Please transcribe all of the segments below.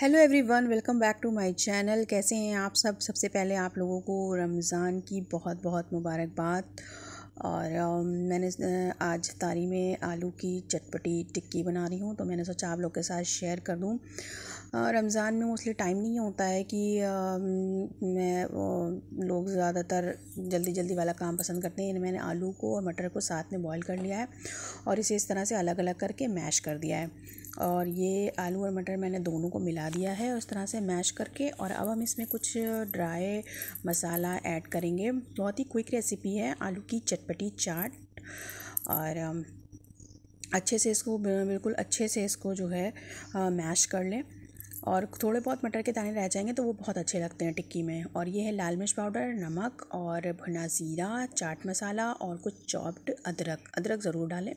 hello everyone welcome back to my channel कैसे हैं आप सब सबसे पहले आप लोगों को रमज़ान की बहुत बहुत मुबारकबाद और मैंने आज तारी में आलू की चटपटी टिक्की बना रही हूँ तो मैंने सोचा आप लोग के साथ शेयर कर दूँ रमज़ान में मोस्टली टाइम नहीं होता है कि मैं लोग ज़्यादातर जल्दी जल्दी वाला काम पसंद करते हैं मैंने आलू को और मटर को साथ में बॉईल कर लिया है और इसे इस तरह से अलग अलग करके मैश कर दिया है और ये आलू और मटर मैंने दोनों को मिला दिया है उस तरह से मैश करके और अब हम इसमें कुछ ड्राई मसाला ऐड करेंगे बहुत ही क्विक रेसिपी है आलू की चट चटपटी चाट और अच्छे से इसको बिल्कुल अच्छे से इसको जो है मैश कर लें और थोड़े बहुत मटर के दाने रह जाएंगे तो वो बहुत अच्छे लगते हैं टिक्की में और ये है लाल मिर्च पाउडर नमक और भुना ज़ीरा चाट मसाला और कुछ चॉप्ड अदरक अदरक ज़रूर डालें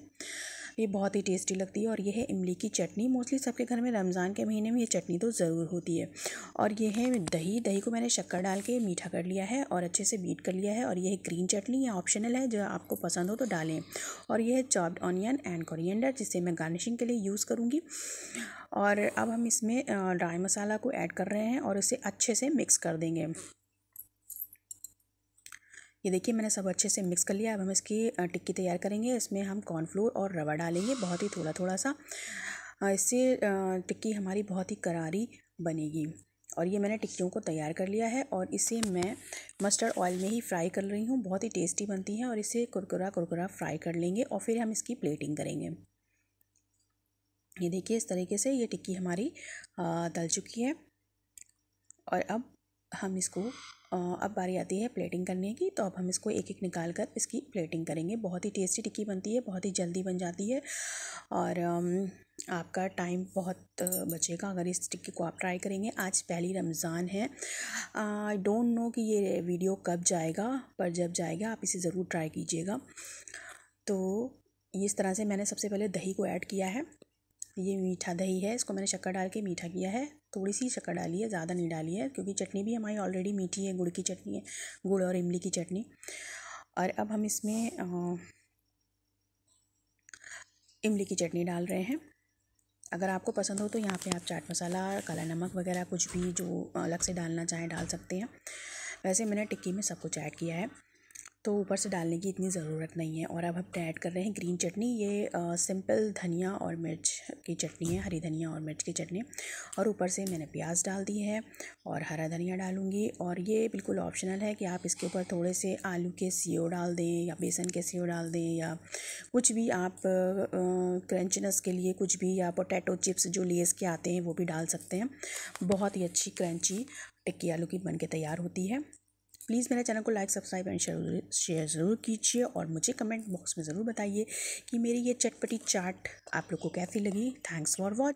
ये बहुत ही टेस्टी लगती है और ये है इमली की चटनी मोस्टली सबके घर में रमज़ान के महीने में ये चटनी तो ज़रूर होती है और ये है दही दही को मैंने शक्कर डाल के मीठा कर लिया है और अच्छे से बीट कर लिया है और यह ग्रीन चटनी ये ऑप्शनल है जो आपको पसंद हो तो डालें और यह है चॉप्ड ऑनियन एंड कोरिएंडर जिसे मैं गार्निशिंग के लिए यूज़ करूँगी और अब हम इसमें ड्राई मसाला को ऐड कर रहे हैं और इसे अच्छे से मिक्स कर देंगे ये देखिए मैंने सब अच्छे से मिक्स कर लिया अब हम इसकी टिक्की तैयार करेंगे इसमें हम कॉर्नफ्लोर और रवा डालेंगे बहुत ही थोड़ा थोड़ा सा इससे टिक्की हमारी बहुत ही करारी बनेगी और ये मैंने टिक्कियों को तैयार कर लिया है और इसे मैं मस्टर्ड ऑयल में ही फ्राई कर रही हूँ बहुत ही टेस्टी बनती है और इसे कुरकुरा कुरकुरा फ्राई कर लेंगे और फिर हम इसकी प्लेटिंग करेंगे ये देखिए इस तरीके से ये टिक्की हमारी तल चुकी है और अब हम इसको अब बारी आती है प्लेटिंग करने की तो अब हम इसको एक एक निकाल कर इसकी प्लेटिंग करेंगे बहुत ही टेस्टी टिक्की बनती है बहुत ही जल्दी बन जाती है और आपका टाइम बहुत बचेगा अगर इस टिक्की को आप ट्राई करेंगे आज पहली रमज़ान है आई डोंट नो कि ये वीडियो कब जाएगा पर जब जाएगा आप इसे ज़रूर ट्राई कीजिएगा तो इस तरह से मैंने सबसे पहले दही को ऐड किया है ये मीठा दही है इसको मैंने शक्कर डाल के मीठा किया है थोड़ी सी शक्कर डाली है ज़्यादा नहीं डाली है क्योंकि चटनी भी हमारी ऑलरेडी मीठी है गुड़ की चटनी है गुड़ और इमली की चटनी और अब हम इसमें इमली की चटनी डाल रहे हैं अगर आपको पसंद हो तो यहाँ पे आप चाट मसाला काला नमक वगैरह कुछ भी जो अलग से डालना चाहें डाल सकते हैं वैसे मैंने टिक्की में सब कुछ ऐड किया है तो ऊपर से डालने की इतनी ज़रूरत नहीं है और अब हम ऐड कर रहे हैं ग्रीन चटनी ये आ, सिंपल धनिया और मिर्च की चटनी है हरी धनिया और मिर्च की चटनी और ऊपर से मैंने प्याज डाल दी है और हरा धनिया डालूँगी और ये बिल्कुल ऑप्शनल है कि आप इसके ऊपर थोड़े से आलू के सीओ डाल दें या बेसन के सीओ डाल दें या कुछ भी आप क्रंचनस के लिए कुछ भी या पोटैटो चिप्स जो लेस के आते हैं वो भी डाल सकते हैं बहुत ही अच्छी क्रंची टिक्की आलू की बन के तैयार होती है प्लीज़ मेरे चैनल को like subscribe and share share ज़रूर कीजिए और मुझे कमेंट बॉक्स में ज़रूर बताइए कि मेरी ये चटपटी चाट आप लोग को कैसी लगी थैंक्स फॉर वॉच